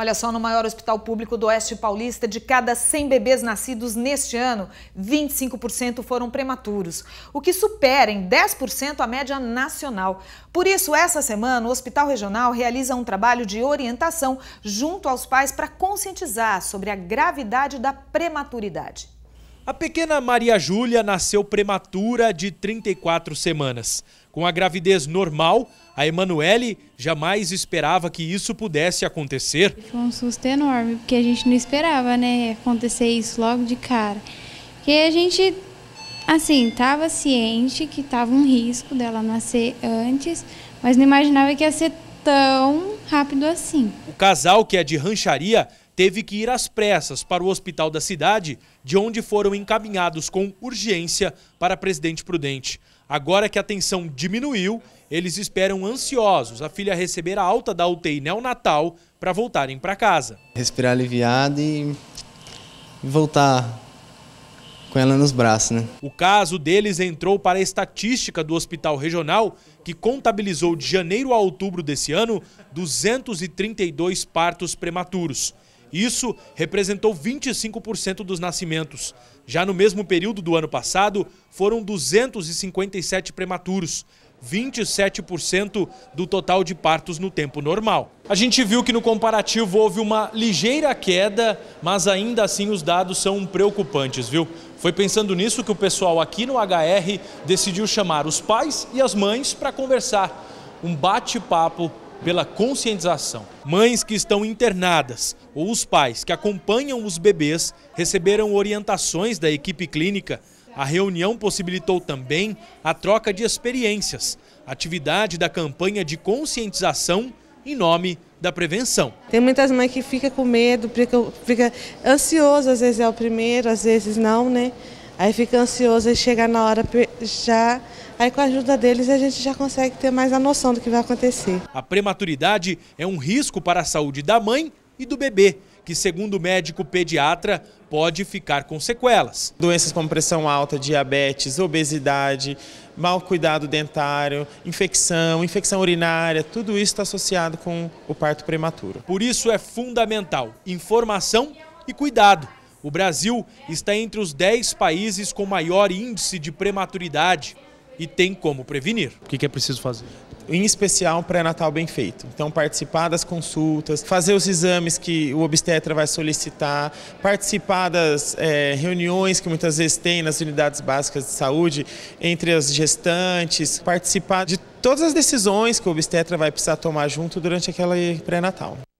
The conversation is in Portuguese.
Olha só, no maior hospital público do Oeste Paulista, de cada 100 bebês nascidos neste ano, 25% foram prematuros, o que supera em 10% a média nacional. Por isso, essa semana, o Hospital Regional realiza um trabalho de orientação junto aos pais para conscientizar sobre a gravidade da prematuridade. A pequena Maria Júlia nasceu prematura de 34 semanas. Com a gravidez normal, a Emanuele jamais esperava que isso pudesse acontecer. Foi um susto enorme, porque a gente não esperava, né, acontecer isso logo de cara. Porque a gente, assim, estava ciente que estava um risco dela nascer antes, mas não imaginava que ia ser tão rápido assim. O casal, que é de rancharia, teve que ir às pressas para o hospital da cidade, de onde foram encaminhados com urgência para Presidente Prudente. Agora que a tensão diminuiu, eles esperam ansiosos a filha receber a alta da UTI neonatal para voltarem para casa. Respirar aliviado e voltar com ela nos braços, né? O caso deles entrou para a estatística do Hospital Regional, que contabilizou de janeiro a outubro desse ano 232 partos prematuros. Isso representou 25% dos nascimentos. Já no mesmo período do ano passado, foram 257 prematuros, 27% do total de partos no tempo normal. A gente viu que no comparativo houve uma ligeira queda, mas ainda assim os dados são preocupantes, viu? Foi pensando nisso que o pessoal aqui no HR decidiu chamar os pais e as mães para conversar. Um bate-papo pela conscientização. Mães que estão internadas ou os pais que acompanham os bebês receberam orientações da equipe clínica. A reunião possibilitou também a troca de experiências, atividade da campanha de conscientização em nome da prevenção. Tem muitas mães que ficam com medo, ficam fica ansiosas, às vezes é o primeiro, às vezes não, né? Aí fica ansioso e chega na hora já. Aí com a ajuda deles a gente já consegue ter mais a noção do que vai acontecer. A prematuridade é um risco para a saúde da mãe e do bebê, que segundo o médico pediatra pode ficar com sequelas. Doenças como pressão alta, diabetes, obesidade, mau cuidado dentário, infecção, infecção urinária, tudo isso está associado com o parto prematuro. Por isso é fundamental informação e cuidado o Brasil está entre os 10 países com maior índice de prematuridade e tem como prevenir. O que é preciso fazer? Em especial, um pré-natal bem feito. Então, participar das consultas, fazer os exames que o obstetra vai solicitar, participar das é, reuniões que muitas vezes tem nas unidades básicas de saúde entre as gestantes, participar de todas as decisões que o obstetra vai precisar tomar junto durante aquela pré-natal.